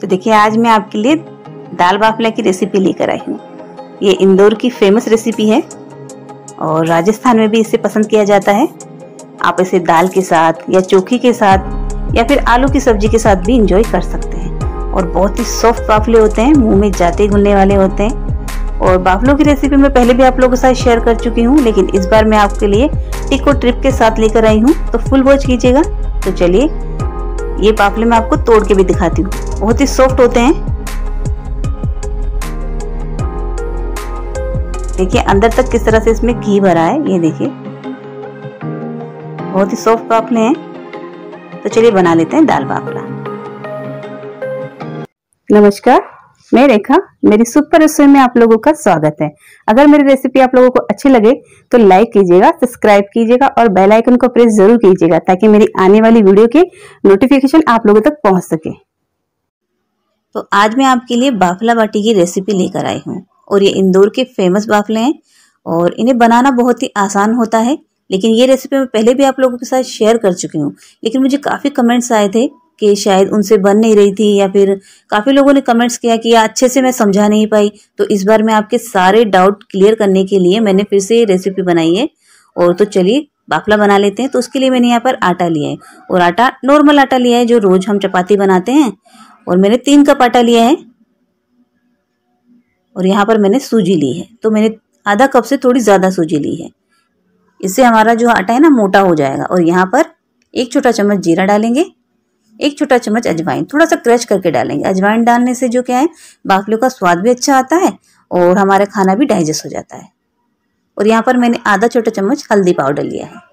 तो देखिए आज मैं आपके लिए दाल बाफला की रेसिपी लेकर आई हूँ ये इंदौर की फेमस रेसिपी है और राजस्थान में भी इसे पसंद किया जाता है आप इसे दाल के साथ या चोखी के साथ या फिर आलू की सब्जी के साथ भी इंजॉय कर सकते हैं और बहुत ही सॉफ्ट बाफले होते हैं मुंह में जाते घुलने वाले होते हैं और बाफलों की रेसिपी मैं पहले भी आप लोगों के साथ शेयर कर चुकी हूँ लेकिन इस बार मैं आपके लिए टिको ट्रिप के साथ लेकर आई हूँ तो फुल वॉच कीजिएगा तो चलिए ये पापले मैं आपको तोड़ के भी दिखाती हूँ बहुत ही सॉफ्ट होते हैं देखिए अंदर तक किस तरह से इसमें घी भरा है ये देखिए बहुत ही सॉफ्ट पापले हैं तो चलिए बना लेते हैं दाल पापड़ा नमस्कार मैं रेखा मेरी सुपर रसोई में आप लोगों का स्वागत है अगर मेरी रेसिपी आप लोगों को अच्छी लगे तो लाइक कीजिएगा सब्सक्राइब कीजिएगा और बेल आइकन को प्रेस जरूर कीजिएगा ताकि मेरी आने वाली वीडियो के नोटिफिकेशन आप लोगों तक पहुंच सके तो आज मैं आपके लिए बाफला बाटी की रेसिपी लेकर आई हूँ और ये इंदौर के फेमस बाफले हैं और इन्हें बनाना बहुत ही आसान होता है लेकिन ये रेसिपी मैं पहले भी आप लोगों के साथ शेयर कर चुकी हूँ लेकिन मुझे काफ़ी कमेंट्स आए थे कि शायद उनसे बन नहीं रही थी या फिर काफ़ी लोगों ने कमेंट्स किया कि अच्छे से मैं समझा नहीं पाई तो इस बार मैं आपके सारे डाउट क्लियर करने के लिए मैंने फिर से रेसिपी बनाई है और तो चलिए बाफला बना लेते हैं तो उसके लिए मैंने यहाँ पर आटा लिया है और आटा नॉर्मल आटा लिया है जो रोज़ हम चपाती बनाते हैं और मैंने तीन कप आटा लिया है और यहाँ पर मैंने सूजी ली है तो मैंने आधा कप से थोड़ी ज़्यादा सूजी ली है इससे हमारा जो आटा है ना मोटा हो जाएगा और यहाँ पर एक छोटा चम्मच जीरा डालेंगे एक छोटा चम्मच अजवाइन थोड़ा सा क्रश करके डालेंगे अजवाइन डालने से जो क्या है बाफलों का स्वाद भी अच्छा आता है और हमारा खाना भी डाइजेस्ट हो जाता है और यहाँ पर मैंने आधा छोटा चम्मच हल्दी पाउडर लिया है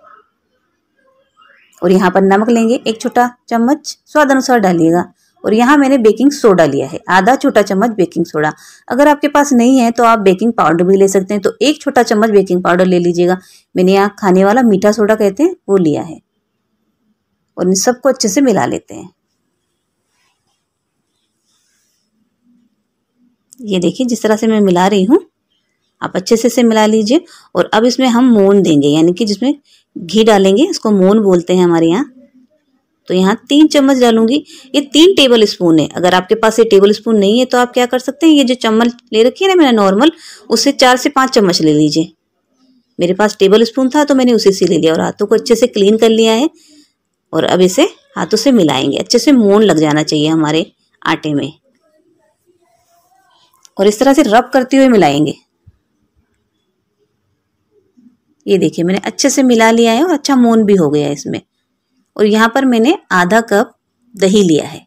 और यहाँ पर नमक लेंगे एक छोटा चम्मच स्वाद अनुसार डालिएगा और यहाँ मैंने बेकिंग सोडा लिया है आधा छोटा चम्मच बेकिंग सोडा अगर आपके पास नहीं है तो आप बेकिंग पाउडर भी ले सकते हैं तो एक छोटा चम्मच बेकिंग पाउडर ले लीजिएगा मैंने यहाँ खाने वाला मीठा सोडा कहते हैं वो लिया है और इन सबको अच्छे से मिला लेते हैं ये देखिए जिस तरह से मैं मिला रही हूँ आप अच्छे से इसे मिला लीजिए और अब इसमें हम मोन देंगे यानी कि जिसमें घी डालेंगे इसको मोन बोलते हैं हमारे यहाँ तो यहाँ तीन चम्मच डालूंगी ये तीन टेबल स्पून है अगर आपके पास ये टेबल स्पून नहीं है तो आप क्या कर सकते हैं ये जो चम्मच ले रखी है ना मैंने नॉर्मल उससे चार से पाँच चम्मच ले लीजिए मेरे पास टेबल स्पून था तो मैंने उसी से ले लिया और हाथों को अच्छे से क्लीन कर लिया है और अब इसे हाथों से मिलाएंगे अच्छे से मोन लग जाना चाहिए हमारे आटे में और इस तरह से रब करते हुए मिलाएंगे ये देखिए मैंने अच्छे से मिला लिया है और अच्छा मोन भी हो गया इसमें और यहाँ पर मैंने आधा कप दही लिया है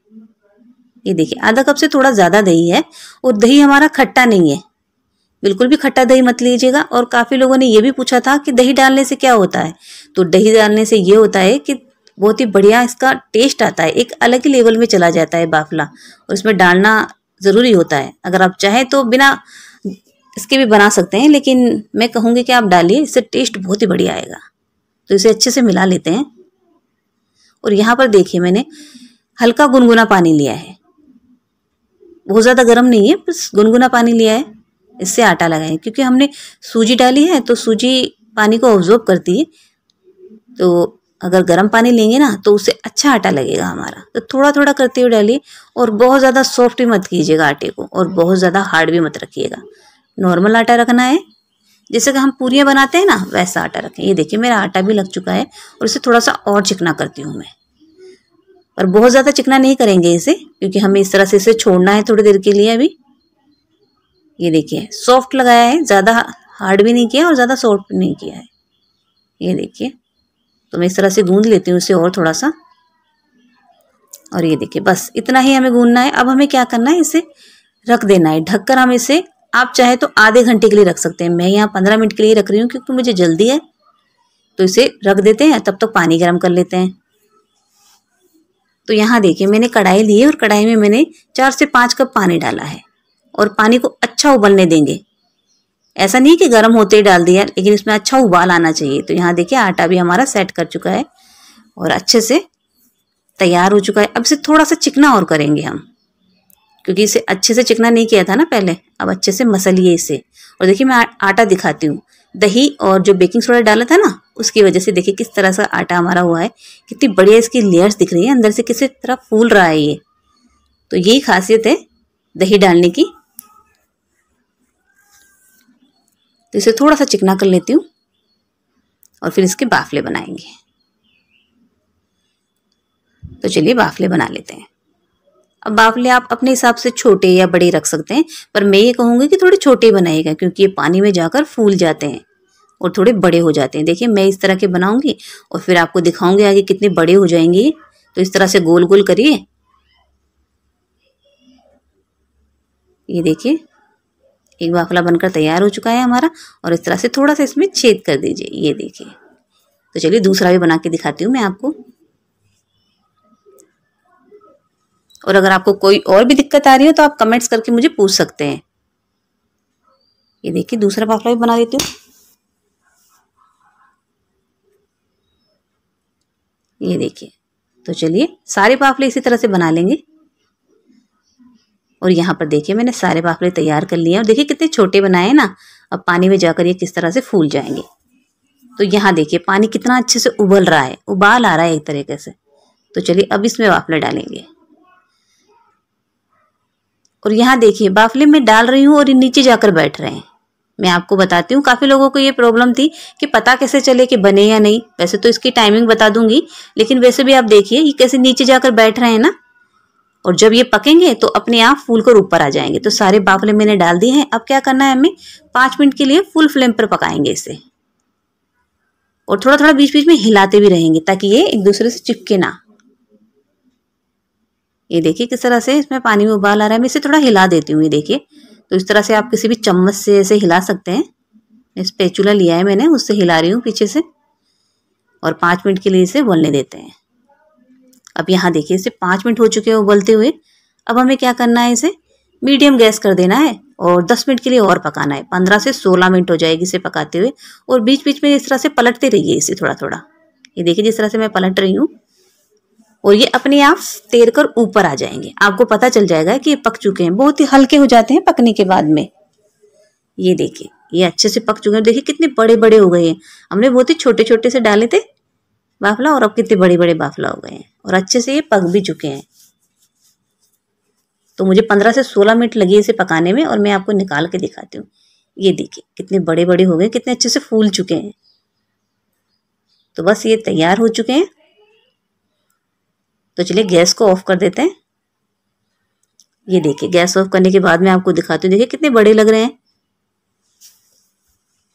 ये देखिए आधा कप से थोड़ा ज़्यादा दही है और दही हमारा खट्टा नहीं है बिल्कुल भी खट्टा दही मत लीजिएगा और काफ़ी लोगों ने यह भी पूछा था कि दही डालने से क्या होता है तो दही डालने से ये होता है कि बहुत ही बढ़िया इसका टेस्ट आता है एक अलग ही लेवल में चला जाता है बाफला और इसमें डालना ज़रूरी होता है अगर आप चाहें तो बिना इसके भी बना सकते हैं लेकिन मैं कहूँगी कि आप डालिए इससे टेस्ट बहुत ही बढ़िया आएगा तो इसे अच्छे से मिला लेते हैं और यहाँ पर देखिए मैंने हल्का गुनगुना पानी लिया है बहुत ज़्यादा गर्म नहीं है बस गुनगुना पानी लिया है इससे आटा लगाएं क्योंकि हमने सूजी डाली है तो सूजी पानी को ऑब्जॉर्ब करती है तो अगर गर्म पानी लेंगे ना तो उससे अच्छा आटा लगेगा हमारा तो थोड़ा थोड़ा करते हुए डालिए और बहुत ज़्यादा सॉफ्ट भी मत कीजिएगा आटे को और बहुत ज़्यादा हार्ड भी मत रखिएगा नॉर्मल आटा रखना है जैसे कि हम पूरियाँ बनाते हैं ना वैसा आटा रखें ये देखिए मेरा आटा भी लग चुका है और इसे थोड़ा सा और चिकना करती हूँ मैं और बहुत ज़्यादा चिकना नहीं करेंगे इसे क्योंकि हमें इस तरह से इसे छोड़ना है थोड़ी देर के लिए अभी ये देखिए सॉफ्ट लगाया है ज़्यादा हार्ड भी नहीं किया और ज़्यादा सॉफ्ट नहीं किया है ये देखिए तो मैं इस तरह से गूंद लेती हूँ इसे और थोड़ा सा और ये देखिए बस इतना ही हमें गूंदना है अब हमें क्या करना है इसे रख देना है ढककर हम इसे आप चाहे तो आधे घंटे के लिए रख सकते हैं मैं यहाँ पंद्रह मिनट के लिए रख रही हूँ क्योंकि मुझे जल्दी है तो इसे रख देते हैं तब तक तो पानी गर्म कर लेते हैं तो यहाँ देखिए मैंने कढ़ाई ली है और कढ़ाई में मैंने चार से पाँच कप पानी डाला है और पानी को अच्छा उबलने देंगे ऐसा नहीं कि गर्म होते ही डाल दिया लेकिन इसमें अच्छा उबाल आना चाहिए तो यहाँ देखिए आटा भी हमारा सेट कर चुका है और अच्छे से तैयार हो चुका है अब इसे थोड़ा सा चिकना और करेंगे हम क्योंकि इसे अच्छे से चिकना नहीं किया था ना पहले अब अच्छे से मसलिए इसे और देखिए मैं आटा दिखाती हूँ दही और जो बेकिंग सोडा डाला था ना उसकी वजह से देखिए किस तरह सा आटा हमारा हुआ है कितनी बढ़िया इसकी लेयर्स दिख रही है अंदर से किस तरह फूल रहा है ये तो यही खासियत है दही डालने की तो इसे थोड़ा सा चिकना कर लेती हूँ और फिर इसके बाफले बनाएंगे तो चलिए बाफले बना लेते हैं अब बाफले आप अपने हिसाब से छोटे या बड़े रख सकते हैं पर मैं ये कहूँगी कि थोड़े छोटे बनाइएगा क्योंकि ये पानी में जाकर फूल जाते हैं और थोड़े बड़े हो जाते हैं देखिए मैं इस तरह के बनाऊंगी और फिर आपको दिखाऊंगी आगे कितने बड़े हो जाएंगे तो इस तरह से गोल गोल करिए ये देखिए एक बाफला बनकर तैयार हो चुका है हमारा और इस तरह से थोड़ा सा इसमें छेद कर दीजिए ये देखिए तो चलिए दूसरा भी बना के दिखाती हूँ मैं आपको और अगर आपको कोई और भी दिक्कत आ रही हो तो आप कमेंट्स करके मुझे पूछ सकते हैं ये देखिए दूसरा बाफला भी बना देती हूँ ये देखिए तो चलिए सारे पाफले इसी तरह से बना लेंगे और यहाँ पर देखिए मैंने सारे बाफले तैयार कर लिए हैं और देखिए कितने छोटे बनाए ना अब पानी में जाकर ये किस तरह से फूल जाएंगे तो यहाँ देखिए पानी कितना अच्छे से उबल रहा है उबाल आ रहा है एक तरीके से तो चलिए अब इसमें बाफले डालेंगे और यहाँ देखिए बाफले में डाल रही हूँ और ये नीचे जाकर बैठ रहे हैं मैं आपको बताती हूँ काफ़ी लोगों को ये प्रॉब्लम थी कि पता कैसे चले कि बने या नहीं वैसे तो इसकी टाइमिंग बता दूंगी लेकिन वैसे भी आप देखिए ये कैसे नीचे जाकर बैठ रहे हैं ना और जब ये पकेंगे तो अपने आप फूल कर ऊपर आ जाएंगे तो सारे बाफले मैंने डाल दिए हैं अब क्या करना है हमें पाँच मिनट के लिए फुल फ्लेम पर पकाएंगे इसे और थोड़ा थोड़ा बीच बीच में हिलाते भी रहेंगे ताकि ये एक दूसरे से चिपके ना ये देखिए किस तरह से इसमें पानी में उबाल आ रहा है मैं इसे थोड़ा हिला देती हूँ ये देखिए तो इस तरह से आप किसी भी चम्मच से ऐसे हिला सकते हैं स्पेचुला लिया है मैंने उससे हिला रही हूँ पीछे से और पाँच मिनट के लिए इसे बोलने देते हैं अब यहाँ देखिए इसे पाँच मिनट हो चुके हैं उबलते हुए अब हमें क्या करना है इसे मीडियम गैस कर देना है और 10 मिनट के लिए और पकाना है 15 से 16 मिनट हो जाएगी इसे पकाते हुए और बीच बीच में इस तरह से पलटते रहिए इसे थोड़ा थोड़ा ये देखिए जिस तरह से मैं पलट रही हूँ और ये अपने आप तैर कर ऊपर आ जाएंगे आपको पता चल जाएगा कि ये पक चुके हैं बहुत ही हल्के हो जाते हैं पकने के बाद में ये देखिए ये अच्छे से पक चुके हैं देखिए कितने बड़े बड़े हो गए हैं हमने बहुत ही छोटे छोटे से डाले थे बाफला और अब कितने बड़े बड़े बाफला हो गए हैं और अच्छे से ये पक भी चुके हैं तो मुझे पंद्रह से सोलह मिनट लगे इसे पकाने में और मैं आपको निकाल के दिखाती हूँ ये देखिए कितने बड़े बड़े हो गए कितने अच्छे से फूल चुके हैं तो बस ये तैयार हो चुके हैं तो चलिए गैस को ऑफ कर देते हैं ये देखिए गैस ऑफ करने के बाद मैं आपको दिखाती हूँ देखिए कितने बड़े लग रहे हैं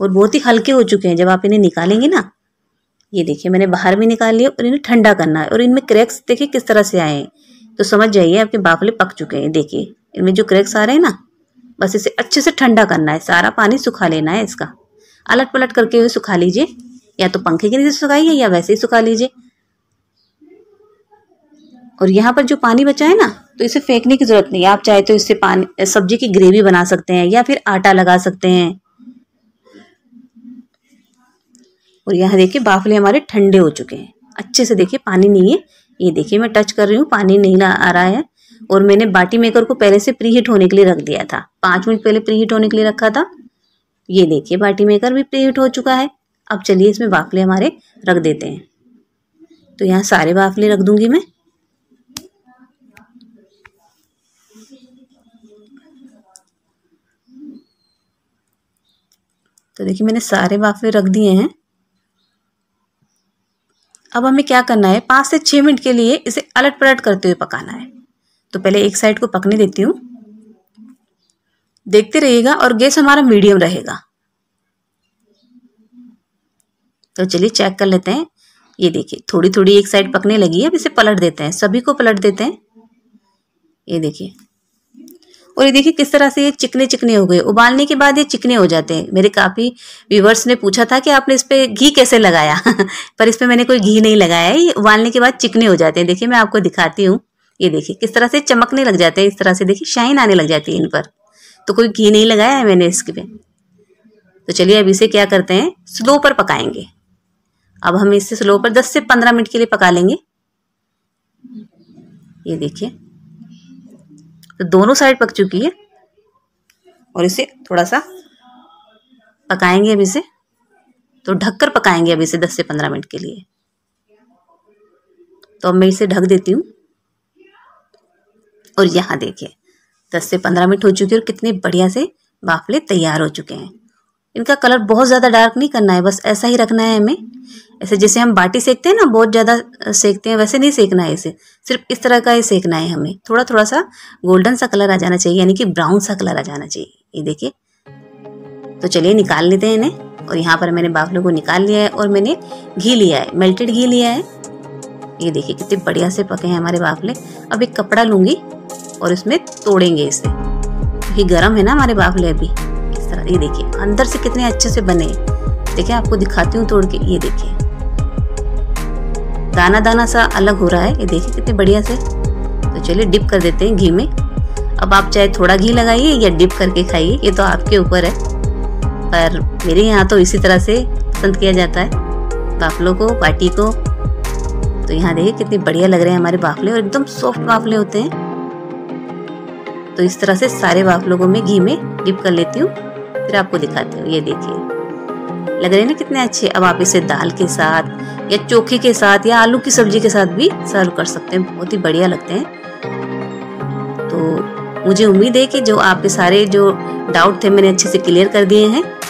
और बहुत ही हल्के हो चुके हैं जब आप इन्हें निकालेंगे ना ये देखिए मैंने बाहर भी निकाल लिया और इन्हें ठंडा करना है और इनमें क्रैक्स देखिए किस तरह से आए हैं तो समझ जाइए आपके बाफले पक चुके हैं देखिए इनमें जो क्रैक्स आ रहे हैं ना बस इसे अच्छे से ठंडा करना है सारा पानी सुखा लेना है इसका अलट पलट करके हुए सुखा लीजिए या तो पंखे के नीचे सुखाइए या वैसे ही सुखा लीजिए और यहाँ पर जो पानी बचा है ना तो इसे फेंकने की ज़रूरत नहीं है आप चाहे तो इससे पानी सब्जी की ग्रेवी बना सकते हैं या फिर आटा लगा सकते हैं और यहाँ देखिए बाफले हमारे ठंडे हो चुके हैं अच्छे से देखिए पानी नहीं है ये देखिए मैं टच कर रही हूँ पानी नहीं आ रहा है और मैंने बाटी मेकर को पहले से प्री हीट होने के लिए रख दिया था पाँच मिनट पहले प्री हीट होने के लिए रखा था ये देखिए बाटी मेकर भी प्री हीट हो चुका है अब चलिए इसमें बाफले हमारे रख देते हैं तो यहाँ सारे बाफले रख दूंगी मैं तो देखिए मैंने सारे बाफले रख दिए हैं अब हमें क्या करना है पाँच से छः मिनट के लिए इसे अलट पलट करते हुए पकाना है तो पहले एक साइड को पकने देती हूँ देखते रहिएगा और गैस हमारा मीडियम रहेगा तो चलिए चेक कर लेते हैं ये देखिए थोड़ी थोड़ी एक साइड पकने लगी है अब इसे पलट देते हैं सभी को पलट देते हैं ये देखिए और ये देखिए किस तरह से ये चिकने चिकने हो गए उबालने के बाद ये चिकने हो जाते हैं मेरे काफ़ी व्यूवर्स ने पूछा था कि आपने इस पर घी कैसे लगाया पर इस पर मैंने कोई घी नहीं लगाया ये उबालने के बाद चिकने हो जाते हैं देखिए मैं आपको दिखाती हूँ ये देखिए किस तरह से चमकने लग जाते हैं इस तरह से देखिए शाइन आने लग जाती है इन पर तो कोई घी नहीं लगाया है मैंने इसके पे तो चलिए अब इसे क्या करते हैं स्लो पर पकाएंगे अब हम इसे स्लो पर दस से पंद्रह मिनट के लिए पका लेंगे ये देखिए तो दोनों साइड पक चुकी है और इसे थोड़ा सा पकाएंगे अभी इसे तो ढककर पकाएंगे अभी इसे दस से पंद्रह मिनट के लिए तो अब मैं इसे ढक देती हूँ और यहाँ देखिए दस से पंद्रह मिनट हो चुके और कितने बढ़िया से बाफले तैयार हो चुके हैं इनका कलर बहुत ज़्यादा डार्क नहीं करना है बस ऐसा ही रखना है हमें ऐसे जैसे हम बाटी सेकते हैं ना बहुत ज़्यादा सेकते हैं वैसे नहीं सेकना है इसे सिर्फ इस तरह का ही सेकना है हमें थोड़ा थोड़ा सा गोल्डन सा कलर आ जाना चाहिए यानी कि ब्राउन सा कलर आ जाना चाहिए ये देखिए तो चलिए निकाल लेते हैं इन्हें और यहाँ पर मैंने बाफलों को निकाल लिया है और मैंने घी लिया है मेल्टेड घी लिया है ये देखिए कितने बढ़िया से पके हैं हमारे बाफले अब एक कपड़ा लूँगी और इसमें तोड़ेंगे इसे क्योंकि गर्म है ना हमारे बाफले अभी तरह ये देखिए अंदर से कितने अच्छे से बने देखिए आपको दिखाती हूँ तोड़ के ये देखिए दाना दाना सा अलग हो रहा है ये देखिए कितने बढ़िया से तो चलिए डिप कर देते हैं घी में अब आप चाहे थोड़ा घी लगाइए या डिप करके खाइए ये तो आपके ऊपर है पर मेरे यहाँ तो इसी तरह से पसंद किया जाता है बाफलों को पार्टी को तो यहाँ देखिए कितने बढ़िया लग रहे हैं हमारे बाफले और एकदम सॉफ्ट बाफले होते हैं तो इस तरह से सारे बाफलों को मैं घी में डिप कर लेती हूँ फिर आपको दिखाते हो ये देखिए लग रहे हैं ना कितने अच्छे अब आप इसे दाल के साथ या चोखे के साथ या आलू की सब्जी के साथ भी सर्व कर सकते हैं बहुत ही बढ़िया लगते हैं तो मुझे उम्मीद है कि जो आपके सारे जो डाउट थे मैंने अच्छे से क्लियर कर दिए हैं